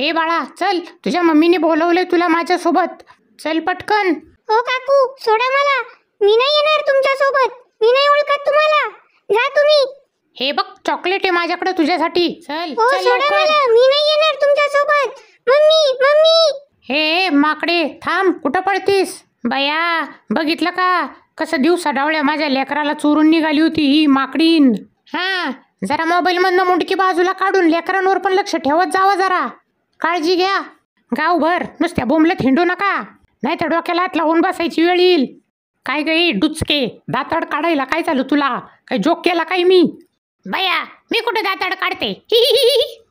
हे बाळा चल तुझ्या मम्मीने बोलवलंय तुला माझ्या सोबत चल पटकन ओ हो काकू सोडा मला मी नाही येणार तुमच्या सोबत मी नाही ओळखत तुम्हाला जा तुम्ही हे बघ चॉकलेट आहे माझ्याकडे तुझ्यासाठी चल ओ हो, सोडा मला मी नाही येणार तुमच्या सोबत मम्मी मम्मी हे माकडे थांब कुठं पळतीस बया बघितलं का कसं दिवस डावळ्या माझ्या लेकराला चोरून निघाली होती ही माकडीन हा जरा मोबाईल मधनं मुंडकी बाजूला काढून लेकरांवर पण लक्ष ठेवत जावं जरा काळजी घ्या गावभर नुसत्या बोंबलत हिंडू नका नाही तर डोक्याला हात लावून बसायची वेळ येईल काय गई डुचके दातड काढायला काय चालू तुला काही जोक केला काय मी बया मी कुठे दातड काढते